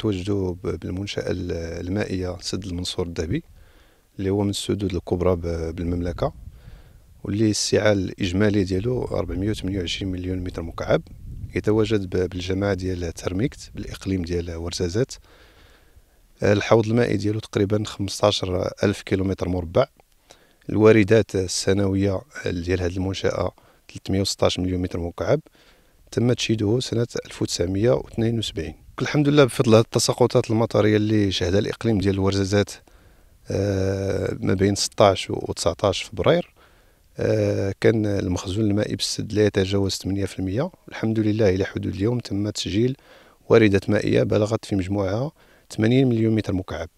نتواجدوا بالمنشاه المائيه سد المنصور الذهبي اللي هو من السدود الكبرى بالمملكه واللي السعه الاجمالي ديالو 428 مليون متر مكعب يتواجد بالجماعه ديال ترميكت بالاقليم ديال ورزازات آه، الحوض المائي ديالو تقريبا 15 ألف كيلومتر مربع الواردات السنوية ديال هذه المنشأة 316 مليون متر مكعب تم تشيده سنة 1972 الحمد لله بفضل هذه التساقطات المطريه اللي شهدها الاقليم ديال الورزازات آه، ما بين 16 و 19 فبراير آه، كان المخزون المائي بالسد لا يتجاوز 8% الحمد لله الى حدود اليوم تم تسجيل واردات مائيه بلغت في مجموعها 80 مليون متر مكعب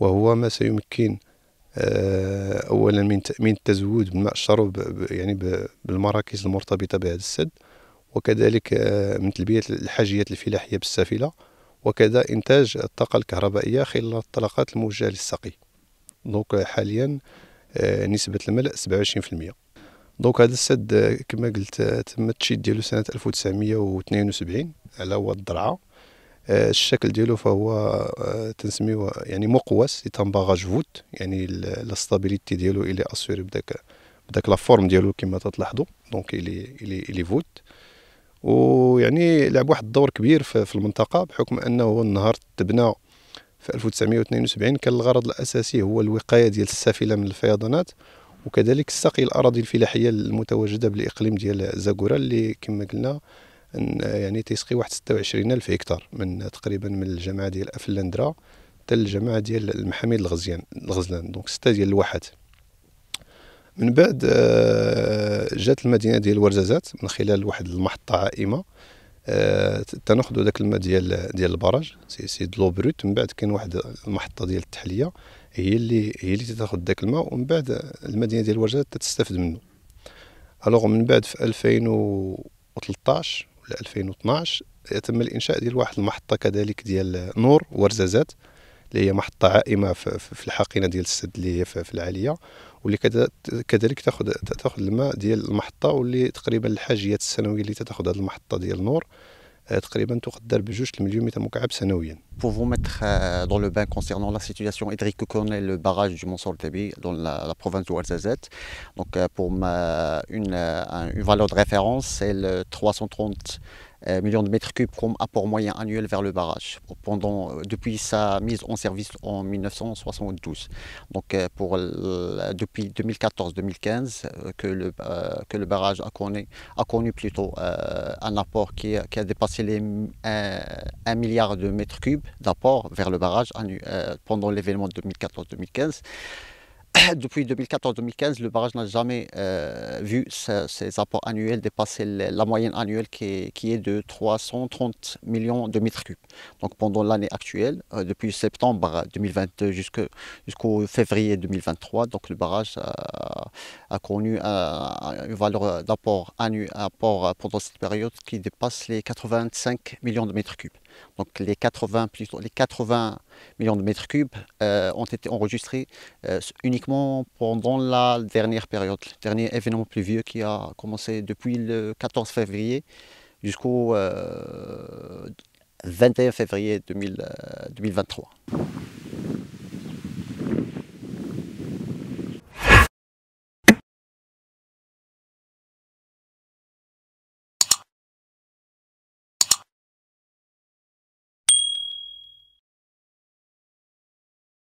وهو ما سيمكن آه، اولا من تامين التزود بالماء الشرب يعني بالمراكز المرتبطه بهذا السد وكذلك آه، من تلبية الحاجيات الفلاحية بالسافلة وكذا إنتاج الطاقة الكهربائية خلال الطلقات الموجهة للسقي دونك حاليا آه، نسبة الملء 27% دونك هذا السد آه، كما قلت تم التشييد ديالو سنة 1972 على واد الضرعة الشكل ديالو فهو تنسميوه يعني مقوس يتم باغاج فوت يعني لاستابيليتي ديالو الي اسوري بداك بداك لا فورم ديالو كما تلاحظوا دونك الي الي الي فوت ويعني لعب واحد الدور كبير في المنطقه بحكم انه النهار تبنى في 1972 كان الغرض الاساسي هو الوقايه ديال السافله من الفيضانات وكذلك السقي الاراضي الفلاحيه المتواجده بالاقليم ديال زاكورا اللي كما قلنا يعني تيسقي واحد 26 الف هكتار من تقريبا من الجماعه ديال افلندرا حتى الجماعه ديال المحاميد الغزيان الغزلان دونك سته ديال الواحات من بعد آه، جات المدينه ديال ورزازات من خلال واحد المحطه عائمه آه، تناخذوا داك الماء ديال ديال البراج سي سي دلو بروت من بعد كاين واحد المحطه ديال التحليه هي اللي هي اللي تاخذ داك الماء ومن بعد المدينه ديال ورزازات تتستافد منه الوغ من بعد في 2013 ولا 2012 تم الانشاء ديال واحد المحطه كذلك ديال نور ورزازات اللي هي محطه عائمه في الحقينة ديال السد اللي هي في العاليه واللي كذلك تاخذ تاخذ الماء ديال المحطه واللي تقريبا الحاجيات السنويه اللي تاخذ هذه المحطه ديال النور آه، تقريبا تقدر بجوج المليون متر مكعب سنويا pour vous mettre euh, dans le bain concernant la situation hydrique que connaît le barrage du mont soltebi dans la, province de Alsace, Donc euh, pour euh, une, valeur de référence, c'est le 330 millions de mètres cubes comme apport moyen annuel vers le barrage pendant, depuis sa mise en service en 1972. Donc pour depuis 2014-2015 que, le, que le barrage a connu, a connu plutôt un apport qui, qui a dépassé les 1 milliard de mètres cubes d'apport vers le barrage euh, pendant l'événement 2014-2015. Depuis 2014-2015, le barrage n'a jamais euh, vu ses, apports annuels dépasser la moyenne annuelle qui est, qui est, de 330 millions de mètres cubes. Donc pendant l'année actuelle, euh, depuis septembre 2022 jusqu'au février 2023, donc le barrage a connu une valeur d'apport annuel pendant cette période qui dépasse les 85 millions de mètres cubes. Donc les 80, millions de mètres cubes euh, ont été enregistrés euh, uniquement pendant la dernière période, le dernier événement pluvieux qui a commencé depuis le 14 février jusqu'au 21 euh, février 2023.